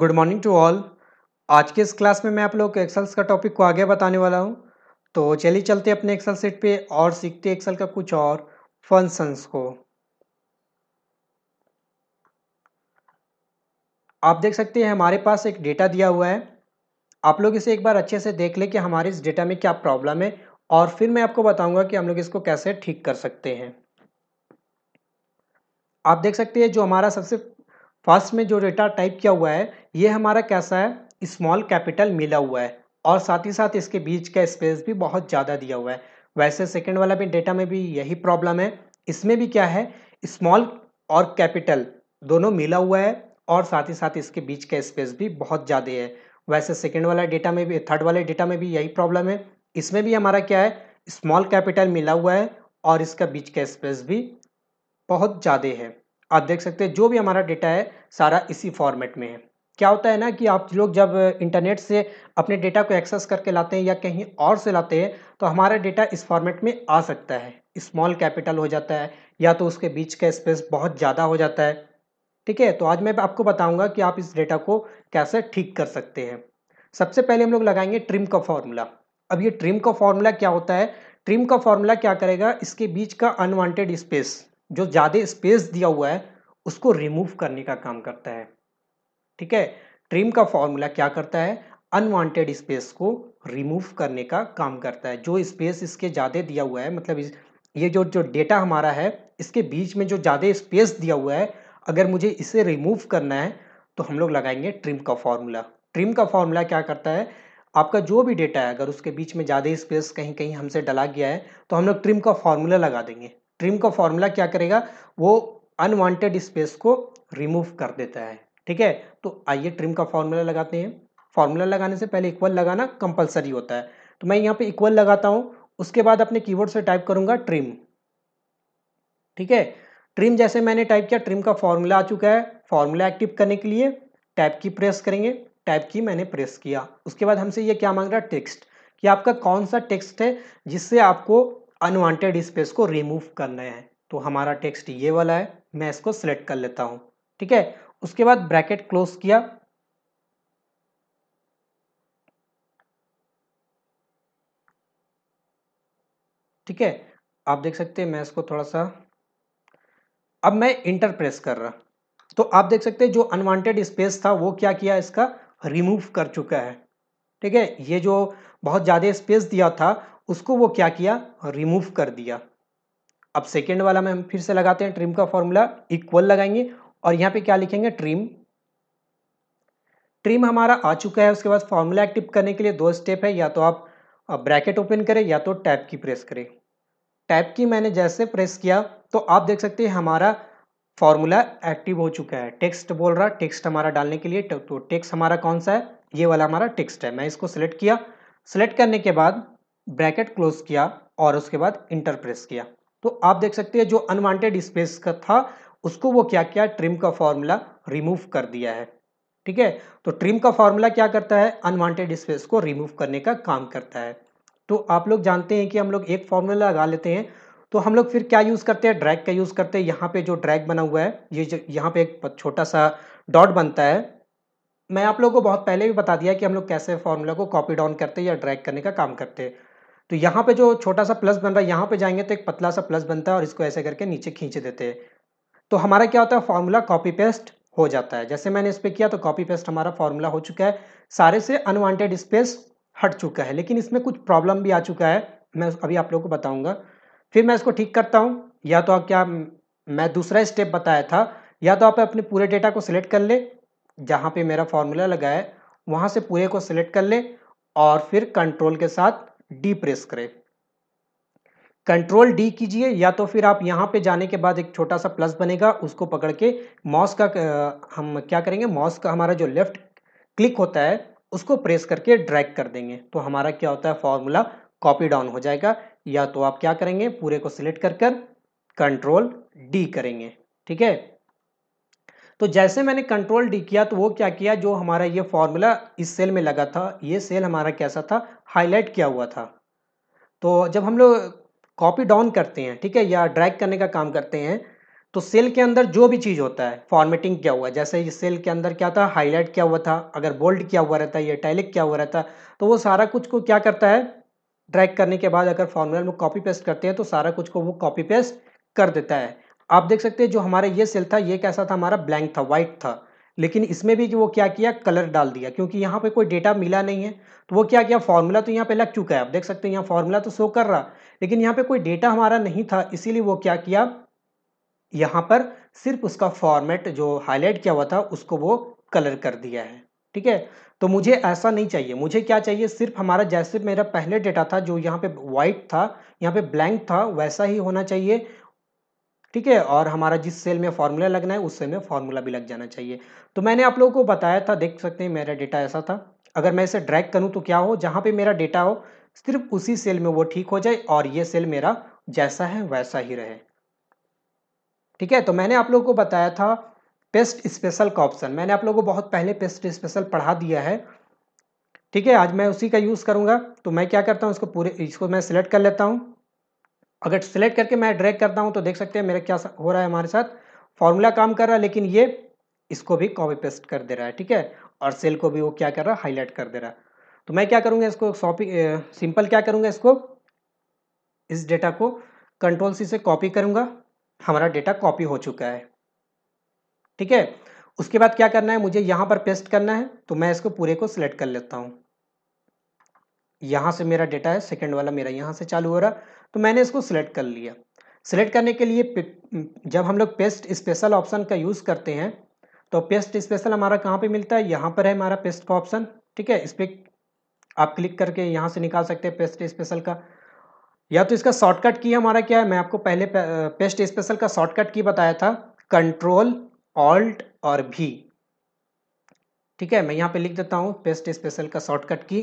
Good morning to all आज के इस क्लास में मैं आप लोग एक्सल्स का टॉपिक को आगे बताने वाला हूँ तो चलिए चलते अपने एक्सल सेट पे और सीखते एक्सेल का कुछ और फंक्शंस को आप देख सकते हैं हमारे पास एक डेटा दिया हुआ है आप लोग इसे एक बार अच्छे से देख ले कि हमारे इस डेटा में क्या प्रॉब्लम है और फिर मैं आपको बताऊंगा कि हम लोग इसको कैसे ठीक कर सकते हैं आप देख सकते हैं जो हमारा सबसे फर्स्ट में जो डेटा टाइप किया हुआ है ये हमारा कैसा है स्मॉल कैपिटल मिला हुआ है और साथ ही साथ इसके बीच का स्पेस भी बहुत ज़्यादा दिया हुआ है वैसे सेकेंड वाला भी डेटा में भी यही प्रॉब्लम है इसमें भी क्या है स्मॉल और कैपिटल दोनों मिला हुआ है और साथ ही साथ इसके बीच का स्पेस भी बहुत ज़्यादा है वैसे सेकेंड वाला डेटा में भी थर्ड वाले डेटा में भी यही प्रॉब्लम है इसमें भी हमारा क्या है स्मॉल कैपिटल मिला हुआ है और इसका बीच का स्पेस भी बहुत ज़्यादा है आप देख सकते हैं जो भी हमारा डेटा है सारा इसी फॉर्मेट में है क्या होता है ना कि आप लोग जब इंटरनेट से अपने डेटा को एक्सेस करके लाते हैं या कहीं और से लाते हैं तो हमारा डेटा इस फॉर्मेट में आ सकता है स्मॉल कैपिटल हो जाता है या तो उसके बीच का स्पेस बहुत ज़्यादा हो जाता है ठीक है तो आज मैं आपको बताऊँगा कि आप इस डेटा को कैसे ठीक कर सकते हैं सबसे पहले हम लोग लगाएंगे ट्रिम का फॉर्मूला अब ये ट्रिम का फॉर्मूला क्या होता है ट्रिम का फॉर्मूला क्या करेगा इसके बीच का अनवांटेड स्पेस जो ज़्यादा स्पेस दिया हुआ है उसको रिमूव करने का काम करता है ठीक है ट्रिम का फॉर्मूला क्या करता है अनवांटेड स्पेस को रिमूव करने का काम करता है जो स्पेस इसके ज़्यादा दिया हुआ है मतलब ये जो जो डेटा हमारा है इसके बीच में जो ज़्यादा स्पेस दिया हुआ है अगर मुझे इसे रिमूव करना है तो हम लोग लगाएंगे ट्रिम का फॉर्मूला ट्रिम का फॉर्मूला क्या करता है आपका जो भी डेटा है अगर उसके बीच में ज़्यादा स्पेस कहीं कहीं हमसे डला गया है तो हम लोग ट्रिम का फॉर्मूला लगा देंगे ट्रिम का फॉर्मूला क्या करेगा वो अनवांटेड स्पेस को रिमूव कर देता है ठीक है तो आइए ट्रिम का फॉर्मूला लगाते हैं फॉर्मूला लगाने से पहले इक्वल लगाना कंपलसरी होता है तो मैं यहाँ पे इक्वल लगाता हूँ उसके बाद अपने कीबोर्ड से टाइप करूंगा ट्रिम ठीक है ट्रिम जैसे मैंने टाइप किया ट्रिम का फॉर्मूला आ चुका है फॉर्मूला एक्टिव करने के लिए टैप की प्रेस करेंगे टैप की मैंने प्रेस किया उसके बाद हमसे ये क्या मांग रहा है टेक्स्ट कि आपका कौन सा टेक्स्ट है जिससे आपको अनवांटेड स्पेस को रिमूव करना है तो हमारा टेक्स्ट ये वाला है मैं इसको सिलेक्ट कर लेता हूँ ठीक है उसके बाद ब्रैकेट क्लोज किया ठीक है आप देख सकते हैं मैं इसको थोड़ा सा अब मैं इंटर प्रेस कर रहा तो आप देख सकते हैं जो अनवांटेड स्पेस था वो क्या किया इसका रिमूव कर चुका है ठीक है ये जो बहुत ज़्यादा स्पेस दिया था उसको वो क्या किया रिमूव कर दिया अब सेकेंड वाला में हम फिर से लगाते हैं ट्रिम का फॉर्मूला इक्वल लगाएंगे और यहाँ पे क्या लिखेंगे ट्रिम ट्रिम हमारा आ चुका है उसके बाद फॉर्मूला एक्टिव करने के लिए दो स्टेप है या तो आप ब्रैकेट ओपन करें या तो टैप की प्रेस करें टैप की मैंने जैसे प्रेस किया तो आप देख सकते हैं हमारा फॉर्मूला एक्टिव हो चुका है टेक्स्ट बोल रहा टेक्स्ट हमारा डालने के लिए तो टेक्स्ट तो हमारा कौन सा है ये वाला हमारा टेक्स्ट है मैं इसको सिलेक्ट किया सिलेक्ट करने के बाद ब्रैकेट क्लोज किया और उसके बाद इंटर प्रेस किया तो आप देख सकते हैं जो अनवांटेड स्पेस का था उसको वो क्या किया ट्रिम का फॉर्मूला रिमूव कर दिया है ठीक है तो ट्रिम का फॉर्मूला क्या करता है अनवांटेड स्पेस को रिमूव करने का काम करता है तो आप लोग जानते हैं कि हम लोग एक फॉर्मूला लगा लेते हैं तो हम लोग फिर क्या यूज़ करते हैं ड्रैग का यूज़ करते हैं यहाँ पे जो ड्रैग बना हुआ है ये जो यहाँ पे एक छोटा सा डॉट बनता है मैं आप लोगों को बहुत पहले भी बता दिया कि हम लोग कैसे फॉर्मूला को कॉपी डाउन करते हैं या ड्रैग करने का काम करते हैं तो यहाँ पे जो छोटा सा प्लस बन रहा है यहाँ पे जाएंगे तो एक पतला सा प्लस बनता है और इसको ऐसे करके नीचे खींच देते हैं तो हमारा क्या होता है फॉर्मूला कॉपी पेस्ट हो जाता है जैसे मैंने इस पर किया तो कॉपी पेस्ट हमारा फॉर्मूला हो चुका है सारे से अनवांटेड स्पेस हट चुका है लेकिन इसमें कुछ प्रॉब्लम भी आ चुका है मैं अभी आप लोगों को बताऊँगा फिर मैं इसको ठीक करता हूँ या तो आप क्या मैं दूसरा स्टेप बताया था या तो आप अपने पूरे डेटा को सिलेक्ट कर ले जहाँ पे मेरा फॉर्मूला लगा है वहाँ से पूरे को सिलेक्ट कर ले और फिर कंट्रोल के साथ डी प्रेस करें कंट्रोल डी कीजिए या तो फिर आप यहाँ पे जाने के बाद एक छोटा सा प्लस बनेगा उसको पकड़ के माउस का हम क्या करेंगे माउस का हमारा जो लेफ्ट क्लिक होता है उसको प्रेस करके ड्रैग कर देंगे तो हमारा क्या होता है फॉर्मूला कॉपी डाउन हो जाएगा या तो आप क्या करेंगे पूरे को सिलेक्ट कर कर कंट्रोल डी करेंगे ठीक है तो जैसे मैंने कंट्रोल डी किया तो वो क्या किया जो हमारा ये फॉर्मूला इस सेल में लगा था ये सेल हमारा कैसा था हाईलाइट किया हुआ था तो जब हम लोग कॉपी डाउन करते हैं ठीक है या ड्रैग करने का काम करते हैं तो सेल के अंदर जो भी चीज़ होता है फॉर्मेटिंग क्या हुआ जैसे इस सेल के अंदर क्या था हाईलाइट क्या हुआ था अगर बोल्ड क्या हुआ रहता है या टैलिक क्या हुआ रहता तो वो सारा कुछ को क्या करता है ड्रैग करने के बाद अगर फॉर्मूला में कॉपी पेस्ट करते हैं तो सारा कुछ को वो कॉपी पेस्ट कर देता है आप देख सकते हैं जो हमारा ये सेल था ये कैसा था हमारा ब्लैंक था वाइट था लेकिन इसमें भी कि वो क्या किया कलर डाल दिया क्योंकि यहाँ पे कोई डेटा मिला नहीं है तो वो क्या किया फॉर्मूला तो यहाँ पे लग चुका है आप देख सकते हैं यहाँ फॉर्मूला तो शो कर रहा लेकिन यहाँ पे कोई डेटा हमारा नहीं था इसीलिए वो क्या किया यहाँ पर सिर्फ उसका फॉर्मेट जो हाईलाइट किया हुआ था उसको वो कलर कर दिया है ठीक है तो मुझे ऐसा नहीं चाहिए मुझे क्या चाहिए सिर्फ हमारा जैसे मेरा पहले डेटा था जो यहाँ पे वाइट था यहाँ पे ब्लैंक था वैसा ही होना चाहिए ठीक है और हमारा जिस सेल में फार्मूला लगना है उस सेल में फार्मूला भी लग जाना चाहिए तो मैंने आप लोगों को बताया था देख सकते हैं मेरा डेटा ऐसा था अगर मैं इसे ड्रैग करूँ तो क्या हो जहाँ पे मेरा डेटा हो सिर्फ उसी सेल में वो ठीक हो जाए और ये सेल मेरा जैसा है वैसा ही रहे ठीक है तो मैंने आप लोगों को बताया था पेस्ट स्पेशल का ऑप्शन मैंने आप लोगों को बहुत पहले पेस्ट स्पेशल पढ़ा दिया है ठीक है आज मैं उसी का यूज़ करूँगा तो मैं क्या करता हूँ इसको पूरे इसको मैं सिलेक्ट कर लेता हूँ अगर सिलेक्ट करके मैं ड्रैग करता हूँ तो देख सकते हैं मेरा क्या हो रहा है हमारे साथ फॉर्मूला काम कर रहा है लेकिन ये इसको भी कॉपी पेस्ट कर दे रहा है ठीक है और सेल को भी वो क्या कर रहा है हाईलाइट कर दे रहा है तो मैं क्या करूँगा इसको सॉपी सिंपल क्या करूँगा इसको इस डेटा को कंट्रोल सी से कॉपी करूँगा हमारा डेटा कॉपी हो चुका है ठीक है उसके बाद क्या करना है मुझे यहाँ पर पेस्ट करना है तो मैं इसको पूरे को सिलेक्ट कर लेता हूँ यहाँ से मेरा डेटा है सेकेंड वाला मेरा यहाँ से चालू हो रहा तो मैंने इसको सिलेक्ट कर लिया सिलेक्ट करने के लिए जब हम लोग पेस्ट स्पेशल ऑप्शन का यूज़ करते हैं तो पेस्ट स्पेशल हमारा कहाँ पे मिलता है यहाँ पर है हमारा पेस्ट का ऑप्शन ठीक है इस पर आप क्लिक करके यहाँ से निकाल सकते हैं पेस्ट स्पेशल का या तो इसका शॉर्टकट की हमारा क्या है मैं आपको पहले पेस्ट स्पेशल का शॉर्टकट की बताया था कंट्रोल ऑल्ट और भी ठीक है मैं यहाँ पे लिख देता हूँ पेस्ट स्पेशल का shortcut key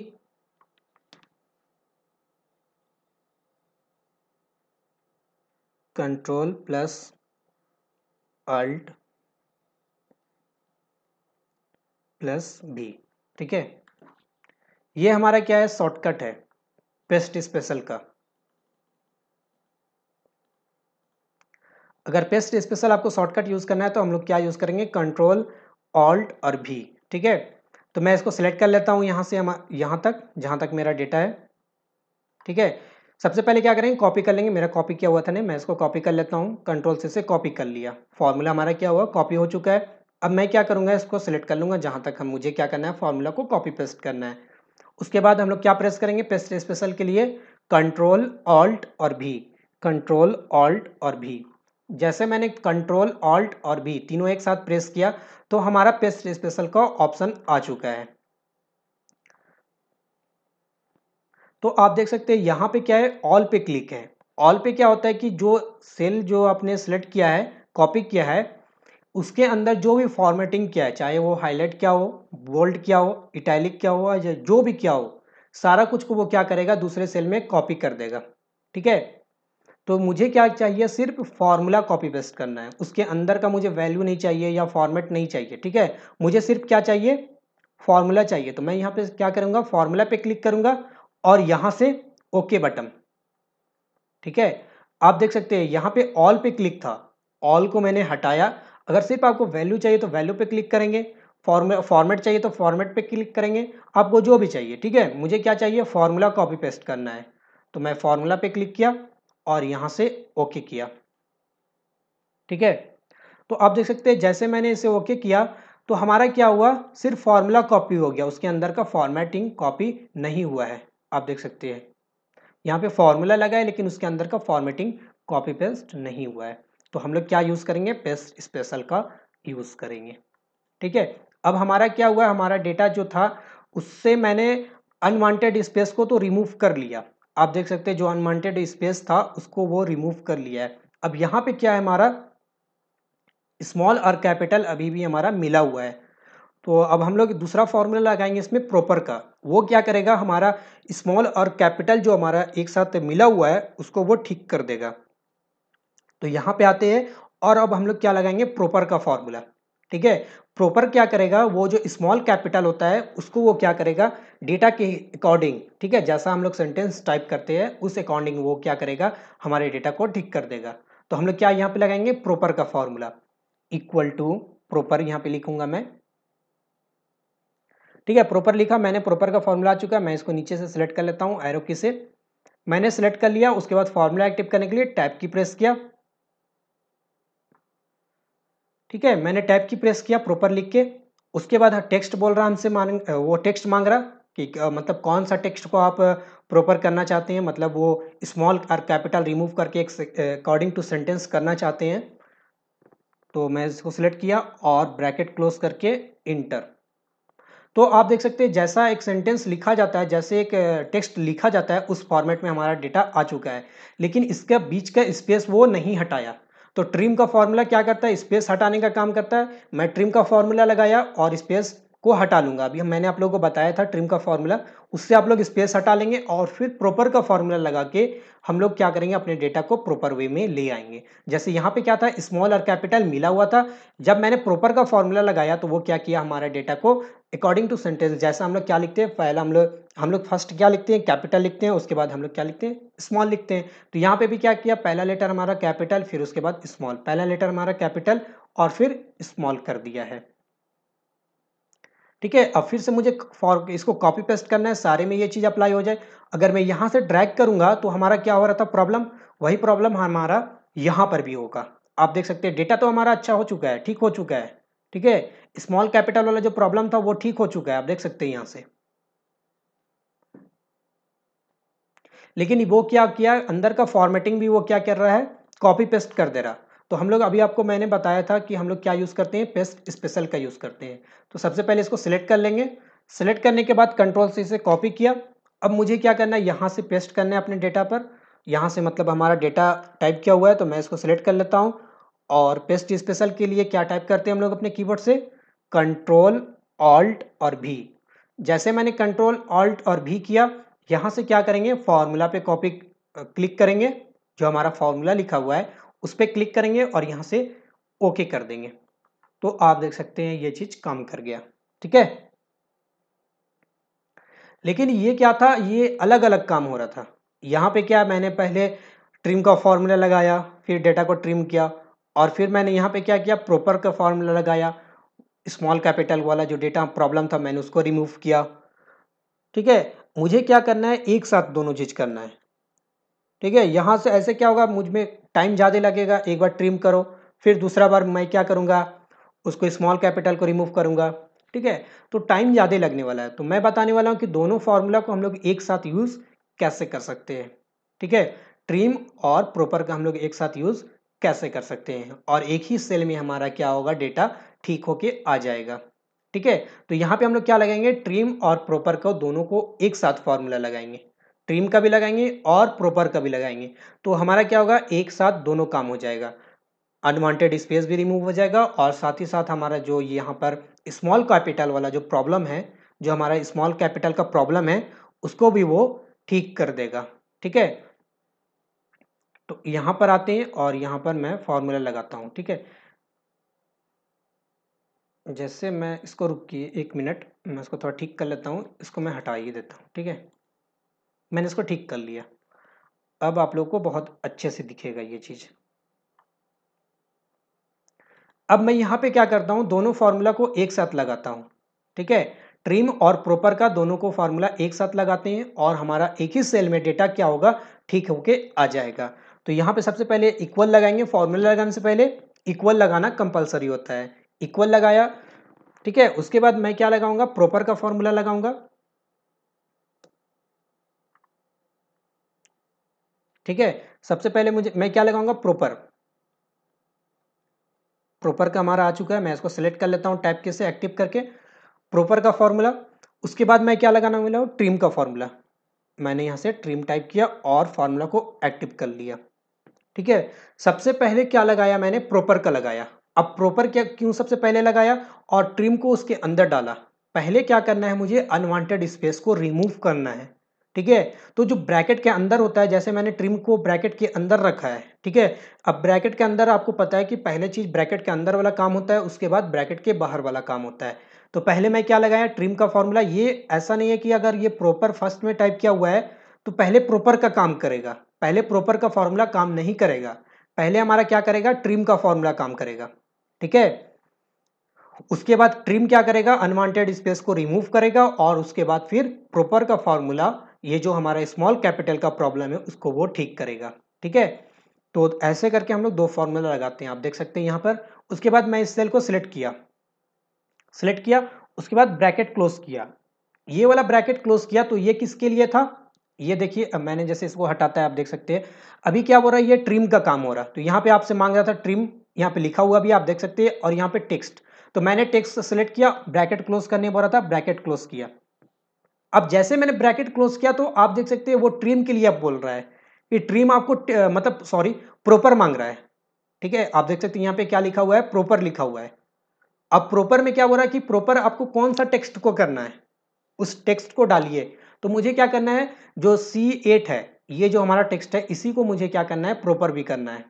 control plus alt plus B ठीक है ये हमारा क्या है शॉर्टकट है पेस्ट स्पेशल का अगर पेस्ट स्पेशल आपको शॉर्टकट यूज करना है तो हम लोग क्या यूज करेंगे कंट्रोल ऑल्ट और भी ठीक है तो मैं इसको सिलेक्ट कर लेता हूं यहां से यहां तक जहां तक मेरा डेटा है ठीक है सबसे पहले क्या करेंगे कॉपी कर लेंगे मेरा कॉपी किया हुआ था ना मैं इसको कॉपी कर लेता हूँ कंट्रोल से से कॉपी कर लिया फॉर्मूला हमारा क्या हुआ कॉपी हो चुका है अब मैं क्या करूँगा इसको सिलेक्ट कर लूँगा जहाँ तक हम मुझे क्या करना है फॉर्मूला को कॉपी पेस्ट करना है उसके बाद हम लोग क्या प्रेस करेंगे पेस्ट स्पेशल के लिए कंट्रोल ऑल्ट और भी कंट्रोल ऑल्ट और भी जैसे मैंने कंट्रोल ऑल्ट और भी तीनों एक साथ प्रेस किया तो हमारा पेस्ट स्पेशल का ऑप्शन आ चुका है तो आप देख सकते हैं यहाँ पे क्या है ऑल पे क्लिक है ऑल पे क्या होता है कि जो सेल जो आपने सेलेक्ट किया है कॉपी किया है उसके अंदर जो भी फॉर्मेटिंग किया है चाहे वो हाईलाइट क्या हो बोल्ड क्या हो इटैलिक क्या हो या जो भी क्या हो सारा कुछ को वो क्या करेगा दूसरे सेल में कॉपी कर देगा ठीक है तो मुझे क्या चाहिए सिर्फ फॉर्मूला कॉपी पेस्ट करना है उसके अंदर का मुझे वैल्यू नहीं चाहिए या फॉर्मेट नहीं चाहिए ठीक है मुझे सिर्फ क्या चाहिए फॉर्मूला चाहिए तो मैं यहाँ पे क्या करूँगा फॉर्मूला पे क्लिक करूँगा और यहां से ओके बटन ठीक है आप देख सकते हैं यहाँ पे ऑल पे क्लिक था ऑल को मैंने हटाया अगर सिर्फ आपको वैल्यू चाहिए तो वैल्यू पे क्लिक करेंगे फॉर्मेट फॉर्मेट चाहिए तो फॉर्मेट पे क्लिक करेंगे आपको जो भी चाहिए ठीक है मुझे क्या चाहिए फॉर्मूला कॉपी पेस्ट करना है तो मैं फॉर्मूला पे क्लिक किया और यहाँ से ओके किया ठीक है तो आप देख सकते हैं जैसे मैंने इसे ओके किया तो हमारा क्या हुआ सिर्फ फॉर्मूला कॉपी हो गया उसके अंदर का फॉर्मेटिंग कॉपी नहीं हुआ है आप देख सकते हैं यहाँ पे फॉर्मूला लगा है लेकिन उसके अंदर का फॉर्मेटिंग कॉपी पेस्ट नहीं हुआ है तो हम लोग क्या यूज़ करेंगे पेस्ट स्पेशल का यूज़ करेंगे ठीक है अब हमारा क्या हुआ हमारा डेटा जो था उससे मैंने अनवांटेड स्पेस को तो रिमूव कर लिया आप देख सकते हैं जो अनवांटेड स्पेस था उसको वो रिमूव कर लिया है अब यहाँ पे क्या है हमारा स्मॉल और कैपिटल अभी भी हमारा मिला हुआ है तो अब हम लोग दूसरा फॉर्मूला लगाएंगे इसमें प्रॉपर का वो क्या करेगा हमारा स्मॉल और कैपिटल जो हमारा एक साथ मिला हुआ है उसको वो ठीक कर देगा तो यहाँ पे आते हैं और अब हम लोग क्या लगाएंगे प्रॉपर का फॉर्मूला ठीक है प्रॉपर क्या करेगा वो जो स्मॉल कैपिटल होता है उसको वो क्या करेगा डेटा के अकॉर्डिंग ठीक है जैसा हम लोग सेंटेंस टाइप करते हैं उस अकॉर्डिंग वो क्या करेगा हमारे डेटा को ठीक कर देगा तो हम लोग क्या यहाँ पे लगाएंगे प्रॉपर का फॉर्मूला इक्वल टू प्रॉपर यहाँ पे लिखूंगा मैं ठीक है प्रॉपर लिखा मैंने प्रॉपर का फॉर्मूला आ चुका है मैं इसको नीचे से सिलेक्ट कर लेता हूँ एरो की से मैंने सेलेक्ट कर लिया उसके बाद फॉर्मूला एक्टिव करने के लिए टैप की प्रेस किया ठीक है मैंने टैप की प्रेस किया प्रॉपर लिख के उसके बाद टेक्स्ट हाँ, बोल रहा हमसे मांग वो टेक्स्ट मांग रहा कि मतलब कौन सा टेक्स्ट को आप प्रॉपर करना चाहते हैं मतलब वो स्मॉल और कैपिटल रिमूव करके एक अकॉर्डिंग टू सेंटेंस करना चाहते हैं तो मैं इसको सिलेक्ट किया और ब्रैकेट क्लोज करके इंटर तो आप देख सकते हैं जैसा एक सेंटेंस लिखा जाता है जैसे एक टेक्स्ट लिखा जाता है उस फॉर्मेट में हमारा डेटा आ चुका है लेकिन इसका बीच का स्पेस वो नहीं हटाया तो ट्रिम का फॉर्मूला क्या करता है स्पेस हटाने का काम करता है मैं ट्रिम का फॉर्मूला लगाया और स्पेस को हटा लूंगा अभी मैंने आप लोगों को बताया था ट्रिम का फॉर्मूला उससे आप लोग स्पेस हटा लेंगे और फिर प्रॉपर का फॉर्मूला लगा के हम लोग क्या करेंगे अपने डेटा को प्रॉपर वे में ले आएंगे जैसे यहाँ पे क्या था स्मॉल और कैपिटल मिला हुआ था जब मैंने प्रॉपर का फॉर्मूला लगाया तो वो क्या किया हमारा डेटा को अकॉर्डिंग टू सेंटेंस जैसे हम लोग क्या लिखते हैं पहला हम लोग हम लोग फर्स्ट क्या लिखते हैं कैपिटल लिखते हैं उसके बाद हम लोग क्या लिखते हैं स्मॉल लिखते हैं तो यहाँ पे भी क्या किया पहला लेटर हमारा कैपिटल फिर उसके बाद स्मॉल पहला लेटर हमारा कैपिटल और फिर स्मॉल कर दिया है ठीक है अब फिर से मुझे फॉर इसको कॉपी पेस्ट करना है सारे में ये चीज़ अप्लाई हो जाए अगर मैं यहाँ से ड्रैग करूँगा तो हमारा क्या हो रहा था प्रॉब्लम वही प्रॉब्लम हमारा यहाँ पर भी होगा आप देख सकते हैं डेटा तो हमारा अच्छा हो चुका है ठीक हो चुका है ठीक है स्मॉल कैपिटल वाला जो प्रॉब्लम था वो ठीक हो चुका है आप देख सकते हैं यहाँ से लेकिन वो क्या किया अंदर का फॉर्मेटिंग भी वो क्या कर रहा है कॉपी पेस्ट कर दे रहा तो हम लोग अभी आपको मैंने बताया था कि हम लोग क्या यूज़ करते हैं पेस्ट स्पेशल का यूज़ करते हैं तो सबसे पहले इसको सिलेक्ट कर लेंगे सिलेक्ट करने के बाद कंट्रोल से इसे कॉपी किया अब मुझे क्या करना है यहाँ से पेस्ट करना है अपने डेटा पर यहाँ से मतलब हमारा डेटा टाइप किया हुआ है तो मैं इसको सिलेक्ट कर लेता हूँ और पेस्ट स्पेशल के लिए क्या टाइप करते हैं हम लोग अपने कीबोर्ड से कंट्रोल ऑल्ट और भी जैसे मैंने कंट्रोल ऑल्ट और भी किया यहाँ से क्या करेंगे फॉर्मूला पे कॉपी क्लिक करेंगे जो हमारा फॉर्मूला लिखा हुआ है उस पर क्लिक करेंगे और यहाँ से ओके कर देंगे तो आप देख सकते हैं ये चीज काम कर गया ठीक है लेकिन ये क्या था ये अलग अलग काम हो रहा था यहाँ पे क्या मैंने पहले ट्रिम का फॉर्मूला लगाया फिर डेटा को ट्रिम किया और फिर मैंने यहाँ पे क्या किया प्रॉपर का फॉर्मूला लगाया स्मॉल कैपिटल वाला जो डेटा प्रॉब्लम था मैंने उसको रिमूव किया ठीक है मुझे क्या करना है एक साथ दोनों चीज़ करना है ठीक है यहाँ से ऐसे क्या होगा मुझ में टाइम ज़्यादा लगेगा एक बार ट्रिम करो फिर दूसरा बार मैं क्या करूँगा उसको स्मॉल कैपिटल को रिमूव करूँगा ठीक है तो टाइम ज़्यादा लगने वाला है तो मैं बताने वाला हूँ कि दोनों फार्मूला को हम लोग एक साथ यूज़ कैसे कर सकते हैं ठीक है ट्रिम और प्रॉपर का हम लोग एक साथ यूज़ कैसे कर सकते हैं और एक ही सेल में हमारा क्या होगा डेटा ठीक होके आ जाएगा ठीक है तो यहाँ पे हम लोग क्या लगाएंगे ट्रिम और प्रॉपर का दोनों को एक साथ फार्मूला लगाएंगे ट्रिम का भी लगाएंगे और प्रॉपर का भी लगाएंगे तो हमारा क्या होगा एक साथ दोनों काम हो जाएगा अनवांटेड स्पेस भी रिमूव हो जाएगा और साथ ही साथ हमारा जो यहाँ पर स्मॉल कैपिटल वाला जो प्रॉब्लम है जो हमारा स्मॉल कैपिटल का प्रॉब्लम है उसको भी वो ठीक कर देगा ठीक है तो यहाँ पर आते हैं और यहाँ पर मैं फॉर्मूला लगाता हूँ ठीक है जैसे मैं इसको रुकिए एक मिनट मैं इसको थोड़ा ठीक कर लेता हूँ इसको मैं हटा ही देता हूँ ठीक है मैंने इसको ठीक कर लिया अब आप लोग को बहुत अच्छे से दिखेगा ये चीज़ अब मैं यहां पे क्या करता हूं दोनों फार्मूला को एक साथ लगाता हूं ठीक है ट्रिम और प्रोपर का दोनों को फार्मूला एक साथ लगाते हैं और हमारा एक ही सेल में डेटा क्या होगा ठीक होके आ जाएगा तो यहां पे सबसे पहले इक्वल लगाएंगे फॉर्मूला लगाने से पहले इक्वल लगाना कंपलसरी होता है इक्वल लगाया ठीक है उसके बाद मैं क्या लगाऊंगा प्रॉपर का फॉर्मूला लगाऊंगा ठीक है सबसे पहले मुझे मैं क्या लगाऊंगा प्रॉपर प्रॉपर का हमारा आ चुका है मैं इसको सिलेक्ट कर लेता हूँ टाइप के से एक्टिव करके प्रॉपर का फॉर्मूला उसके बाद मैं क्या लगाना मिला ट्रिम का फॉर्मूला मैंने यहाँ से ट्रिम टाइप किया और फॉर्मूला को एक्टिव कर लिया ठीक है सबसे पहले क्या लगाया मैंने प्रॉपर का लगाया अब प्रॉपर क्या क्यों सबसे पहले लगाया और ट्रिम को उसके अंदर डाला पहले क्या करना है मुझे अनवांटेड स्पेस को रिमूव करना है ठीक है तो जो ब्रैकेट के अंदर होता है जैसे मैंने ट्रिम को ब्रैकेट के अंदर रखा है ठीक है अब ब्रैकेट के अंदर आपको पता है कि पहले चीज़ ब्रैकेट के अंदर वाला काम होता है उसके बाद ब्रैकेट के बाहर वाला काम होता है तो पहले मैं क्या लगाया ट्रिम का फॉर्मूला ये ऐसा नहीं है कि अगर ये प्रॉपर फर्स्ट में टाइप किया हुआ है तो पहले प्रॉपर का काम करेगा पहले प्रॉपर का फॉर्मूला काम नहीं करेगा पहले हमारा क्या करेगा ट्रिम का फॉर्मूला काम करेगा ठीक है उसके बाद ट्रिम क्या करेगा अनवांटेड स्पेस को रिमूव करेगा और उसके बाद फिर प्रॉपर का फॉर्मूला ये जो हमारा स्मॉल कैपिटल का प्रॉब्लम है उसको वो ठीक करेगा ठीक है तो ऐसे करके हम लोग दो फॉर्मूला लगाते हैं आप देख सकते हैं यहाँ पर उसके बाद मैं इस सेल को सिलेक्ट किया सिलेक्ट किया उसके बाद ब्रैकेट क्लोज किया ये वाला ब्रैकेट क्लोज किया तो ये किसके लिए था ये देखिए मैंने जैसे इसको हटाता है आप देख सकते हैं अभी क्या हो रहा है ये ट्रिम का काम हो रहा है तो यहाँ पे आपसे मांग रहा था ट्रिम यहाँ पे लिखा हुआ भी आप देख सकते हैं और यहाँ पे टेक्स्ट तो मैंने टेक्स्ट सेलेक्ट किया ब्रैकेट क्लोज करने बोला था ब्रैकेट क्लोज किया अब जैसे मैंने ब्रैकेट क्लोज किया तो आप देख सकते हैं वो ट्रीम के लिए अब बोल रहा है कि ट्रीम आपको मतलब सॉरी प्रॉपर मांग रहा है ठीक है आप देख सकते हैं यहाँ पे क्या लिखा हुआ है प्रॉपर लिखा हुआ है अब प्रॉपर में क्या हो रहा है कि प्रॉपर आपको कौन सा टेक्स्ट को करना है उस टेक्स्ट को डालिए तो मुझे क्या करना है जो सी एट है ये जो हमारा टेक्स्ट है इसी को मुझे क्या करना है प्रॉपर भी करना है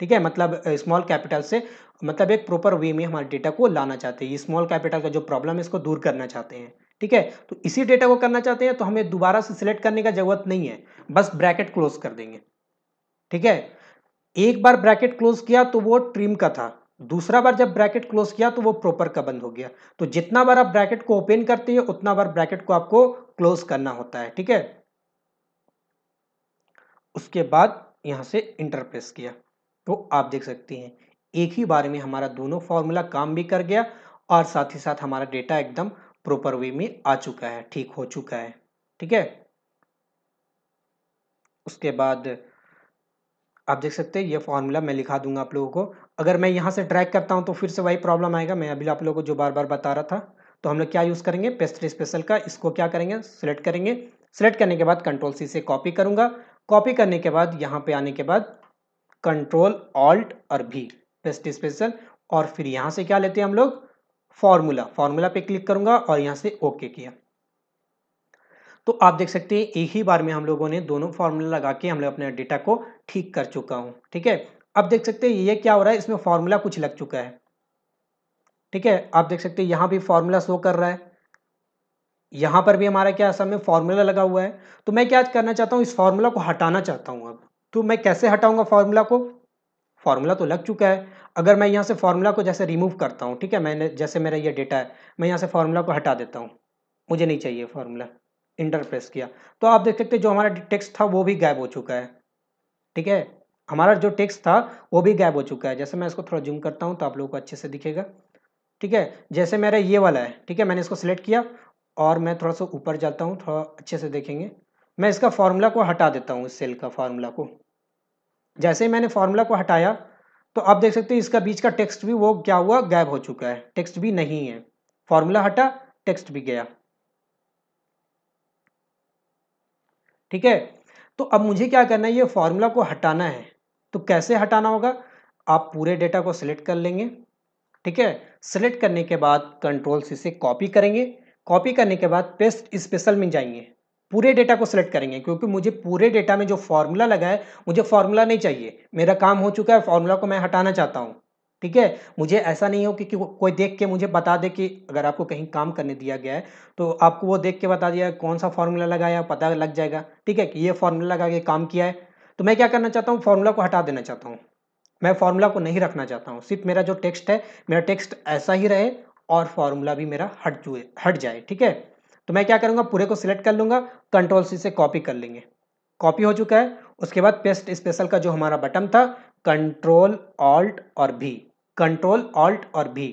ठीक है मतलब स्मॉल कैपिटल से मतलब एक प्रॉपर वे में हमारे डेटा को लाना चाहते हैं स्मॉल कैपिटल का जो प्रॉब्लम है इसको दूर करना चाहते हैं ठीक है तो इसी डेटा को करना चाहते हैं तो हमें दोबारा से सिलेक्ट करने का जरूरत नहीं है बस ब्रैकेट क्लोज कर देंगे ठीक है एक बार ब्रैकेट क्लोज किया तो वो ट्रिम का था दूसरा बार जब ब्रैकेट क्लोज किया तो वो प्रॉपर का बंद हो गया तो जितना बार आप ब्रैकेट को ओपन करते हैं उतना बार ब्रैकेट को आपको क्लोज करना होता है ठीक है उसके बाद यहां से इंटरप्रेस किया तो आप देख सकते हैं एक ही बार में हमारा दोनों फॉर्मूला काम भी कर गया और साथ ही साथ हमारा डेटा एकदम प्रॉपर वे में आ चुका है ठीक हो चुका है ठीक है उसके बाद आप देख सकते हैं ये फॉर्मूला मैं लिखा दूंगा आप लोगों को अगर मैं यहाँ से ड्रैग करता हूँ तो फिर से वही प्रॉब्लम आएगा मैं अभी आप लोगों को जो बार बार बता रहा था तो हम लोग क्या यूज़ करेंगे पेस्ट्री स्पेशल का इसको क्या करेंगे सिलेक्ट करेंगे सिलेक्ट करने के बाद कंट्रोल सी से कॉपी करूँगा कॉपी करने के बाद यहाँ पे आने के बाद कंट्रोल ऑल्ट और भी पेस्ट्री स्पेशल और फिर यहाँ से क्या लेते हैं हम लोग फॉर्मूला फॉर्मूला पे क्लिक करूंगा और यहाँ से ओके किया तो आप देख सकते हैं एक ही बार में हम लोगों ने दोनों फॉर्मूला लगा के हम लोग अपने डेटा को ठीक कर चुका हूँ ठीक है अब देख सकते हैं ये क्या हो रहा है इसमें फॉर्मूला कुछ लग चुका है ठीक है आप देख सकते हैं यहाँ भी फॉर्मूला शो कर रहा है यहाँ पर भी हमारा क्या सब में फार्मूला लगा हुआ है तो मैं क्या करना चाहता हूँ इस फॉर्मूला को हटाना चाहता हूँ अब तो मैं कैसे हटाऊंगा फॉर्मूला को फॉर्मूला तो लग चुका है अगर मैं यहाँ से फार्मूला को जैसे रिमूव करता हूँ ठीक है मैंने जैसे मेरा ये डेटा है मैं यहाँ से फार्मूला को हटा देता हूँ मुझे नहीं चाहिए फार्मूला इंटर प्रेस किया तो आप देख सकते जो हमारा टेक्स्ट था वो भी गायब हो चुका है ठीक है हमारा जो टेक्स्ट था वो भी गायब हो चुका है जैसे मैं इसको थोड़ा जूम करता हूँ तो आप लोगों को अच्छे से दिखेगा ठीक है जैसे मेरा ये वाला है ठीक है मैंने इसको सिलेक्ट किया और मैं थोड़ा सा ऊपर जाता हूँ थोड़ा अच्छे से देखेंगे मैं इसका फार्मूला को हटा देता हूँ इस सेल का फार्मूला को जैसे ही मैंने फार्मूला को हटाया तो आप देख सकते हैं इसका बीच का टेक्स्ट भी वो क्या हुआ गायब हो चुका है टेक्स्ट भी नहीं है फॉर्मूला हटा टेक्स्ट भी गया ठीक है तो अब मुझे क्या करना है ये फॉर्मूला को हटाना है तो कैसे हटाना होगा आप पूरे डेटा को सिलेक्ट कर लेंगे ठीक है सिलेक्ट करने के बाद कंट्रोल से से कॉपी करेंगे कॉपी करने के बाद पेस्ट स्पेशल में जाएंगे पूरे डेटा को सिलेक्ट करेंगे क्योंकि मुझे पूरे डेटा में जो फॉर्मूला लगा है मुझे फॉर्मूला नहीं चाहिए मेरा काम हो चुका है फॉर्मूला को मैं हटाना चाहता हूँ ठीक है मुझे ऐसा नहीं हो कि, कि कोई देख के मुझे बता दे कि अगर आपको कहीं काम करने दिया गया है तो आपको वो देख के बता दिया कौन सा फॉर्मूला लगाया पता लग जाएगा ठीक है कि ये फॉर्मूला लगा के काम किया है तो मैं क्या करना चाहता हूँ फॉर्मूला को हटा देना चाहता हूँ मैं फॉर्मूला को नहीं रखना चाहता हूँ सिर्फ मेरा जो टेक्स्ट है मेरा टेक्स्ट ऐसा ही रहे और फॉर्मूला भी मेरा हट जुए हट जाए ठीक है तो मैं क्या करूँगा पूरे को सिलेक्ट कर लूँगा कंट्रोल सी से कॉपी कर लेंगे कॉपी हो चुका है उसके बाद पेस्ट स्पेशल का जो हमारा बटन था कंट्रोल ऑल्ट और भी कंट्रोल ऑल्ट और भी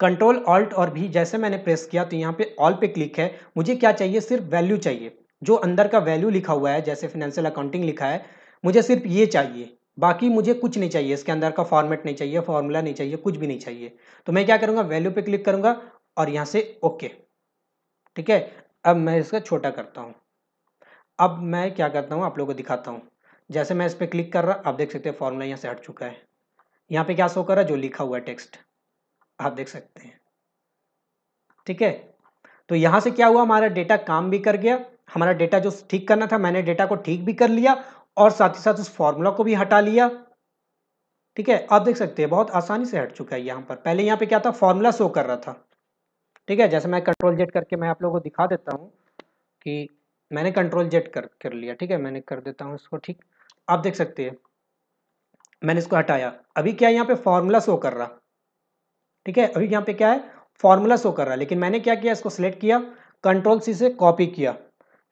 कंट्रोल ऑल्ट और भी जैसे मैंने प्रेस किया तो यहाँ पे ऑल पे क्लिक है मुझे क्या चाहिए सिर्फ वैल्यू चाहिए जो अंदर का वैल्यू लिखा हुआ है जैसे फिनेंशियल अकाउंटिंग लिखा है मुझे सिर्फ ये चाहिए बाकी मुझे कुछ नहीं चाहिए इसके अंदर का फॉर्मेट नहीं चाहिए फॉर्मूला नहीं चाहिए कुछ भी नहीं चाहिए तो मैं क्या करूँगा वैल्यू पे क्लिक करूँगा और यहाँ से ओके ठीक है अब मैं इसका छोटा करता हूँ अब मैं क्या करता हूँ आप लोगों को दिखाता हूँ जैसे मैं इस पर क्लिक कर रहा आप देख सकते हैं फॉर्मूला यहाँ से हट चुका है यहाँ पे क्या शो कर रहा है जो लिखा हुआ है टेक्स्ट आप देख सकते हैं ठीक है तो यहाँ से क्या हुआ हमारा डेटा काम भी कर गया हमारा डेटा जो ठीक करना था मैंने डेटा को ठीक भी कर लिया और साथ ही साथ उस फॉर्मूला को भी हटा लिया ठीक है आप देख सकते हैं बहुत आसानी से हट चुका है यहाँ पर पहले यहाँ पे क्या था फॉर्मूला शो कर रहा था ठीक है जैसे मैं कंट्रोल जेट करके मैं आप लोगों को दिखा देता हूँ कि मैंने कंट्रोल जेट कर कर लिया ठीक है मैंने कर देता हूँ इसको ठीक आप देख सकते हैं मैंने इसको हटाया अभी क्या यहाँ पे फॉर्मूला शो कर रहा ठीक है अभी यहाँ पे क्या है फॉर्मूला शो कर रहा लेकिन मैंने क्या किया इसको सिलेक्ट किया कंट्रोल सी से कॉपी किया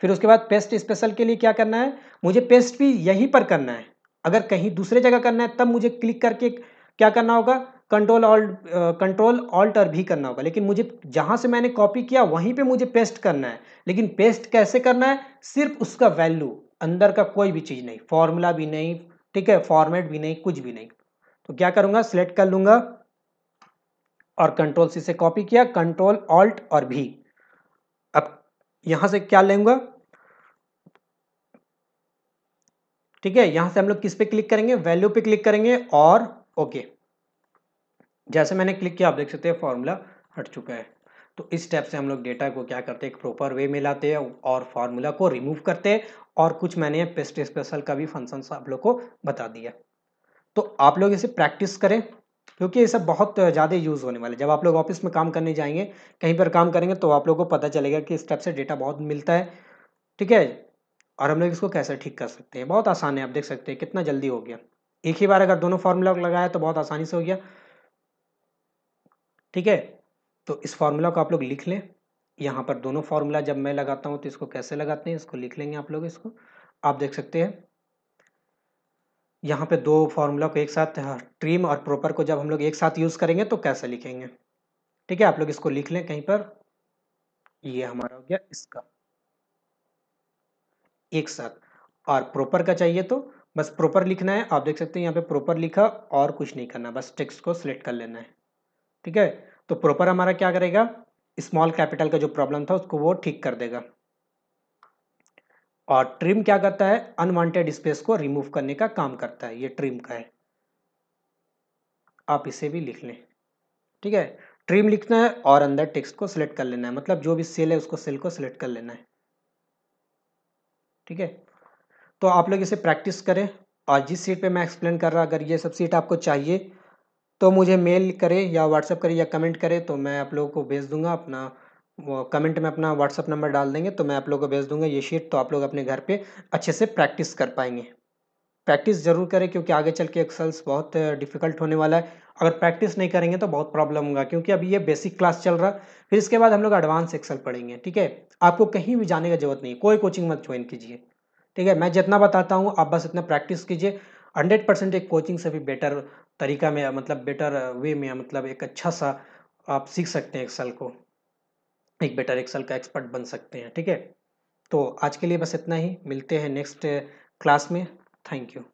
फिर उसके बाद पेस्ट स्पेशल के लिए क्या करना है मुझे पेस्ट भी यहीं पर करना है अगर कहीं दूसरे जगह करना है तब मुझे क्लिक करके क्या करना होगा कंट्रोल ऑल्ट कंट्रोल ऑल्टर भी करना होगा लेकिन मुझे जहां से मैंने कॉपी किया वहीं पे मुझे पेस्ट करना है लेकिन पेस्ट कैसे करना है सिर्फ उसका वैल्यू अंदर का कोई भी चीज़ नहीं फॉर्मूला भी नहीं ठीक है फॉर्मेट भी नहीं कुछ भी नहीं तो क्या करूँगा सिलेक्ट कर लूँगा और कंट्रोल सी से कॉपी किया कंट्रोल ऑल्ट और भी अब यहाँ से क्या लेंगे ठीक है यहाँ से हम लोग किस पे क्लिक करेंगे वैल्यू पे क्लिक करेंगे और ओके okay. जैसे मैंने क्लिक किया आप देख सकते हैं फॉर्मूला हट चुका है तो इस स्टेप से हम लोग डेटा को क्या करते हैं एक प्रॉपर वे में लाते हैं और फार्मूला को रिमूव करते हैं और कुछ मैंने पेस्ट स्पेशल का भी फंक्शन आप लोग को बता दिया तो आप लोग इसे प्रैक्टिस करें क्योंकि ये सब बहुत ज़्यादा यूज़ होने वाले जब आप लोग ऑफिस में काम करने जाएंगे कहीं पर काम करेंगे तो आप लोग को पता चलेगा कि इस टाइप से डेटा बहुत मिलता है ठीक है और हम लोग इसको कैसे ठीक कर सकते हैं बहुत आसान है आप देख सकते हैं कितना जल्दी हो गया एक ही बार अगर दोनों फार्मूला लगाया तो बहुत आसानी से हो गया ठीक है तो इस फार्मूला को आप लोग लिख लें यहाँ पर दोनों फार्मूला जब मैं लगाता हूँ तो इसको कैसे लगाते हैं इसको लिख लेंगे आप लोग इसको आप देख सकते हैं यहाँ पे दो फार्मूला को एक साथ ट्रीम हाँ, और प्रॉपर को जब हम लोग एक साथ यूज़ करेंगे तो कैसे लिखेंगे ठीक है आप लोग इसको लिख लें कहीं पर ये हमारा हो गया इसका एक साथ और प्रॉपर का चाहिए तो बस प्रॉपर लिखना है आप देख सकते हैं यहाँ पे प्रॉपर लिखा और कुछ नहीं करना बस टेक्स्ट को सिलेक्ट कर लेना है ठीक है तो प्रॉपर हमारा क्या करेगा स्मॉल कैपिटल का जो प्रॉब्लम था उसको वो ठीक कर देगा और ट्रिम क्या करता है अनवांटेड स्पेस को रिमूव करने का काम करता है ये ट्रिम का है आप इसे भी लिख लें ठीक है ट्रिम लिखना है और अंदर टेक्स्ट को सिलेक्ट कर लेना है मतलब जो भी सेल है उसको सेल को सिलेक्ट कर लेना है ठीक है तो आप लोग इसे प्रैक्टिस करें और जिस सीट पे मैं एक्सप्लेन कर रहा अगर ये सब सीट आपको चाहिए तो मुझे मेल करें या व्हाट्सअप करें या कमेंट करें तो मैं आप लोगों को भेज दूंगा अपना वो कमेंट में अपना व्हाट्सअप नंबर डाल देंगे तो मैं आप लोगों को भेज दूंगा ये शीट तो आप लोग अपने घर पे अच्छे से प्रैक्टिस कर पाएंगे प्रैक्टिस ज़रूर करें क्योंकि आगे चल के एक्सल्स बहुत डिफिकल्ट होने वाला है अगर प्रैक्टिस नहीं करेंगे तो बहुत प्रॉब्लम होगा क्योंकि अभी ये बेसिक क्लास चल रहा फिर इसके बाद हम लोग एडवांस एक्सल पढ़ेंगे ठीक है आपको कहीं भी जाने की जरूरत नहीं कोई कोचिंग मत ज्वाइन कीजिए ठीक है मैं जितना बताता हूँ आप बस इतना प्रैक्टिस कीजिए हंड्रेड परसेंट एक कोचिंग से भी बेटर तरीका में मतलब बेटर वे uh, में मतलब एक अच्छा सा आप सीख सकते हैं एक्सेल को एक बेटर एक्सेल का एक्सपर्ट बन सकते हैं ठीक है तो आज के लिए बस इतना ही मिलते हैं नेक्स्ट क्लास uh, में थैंक यू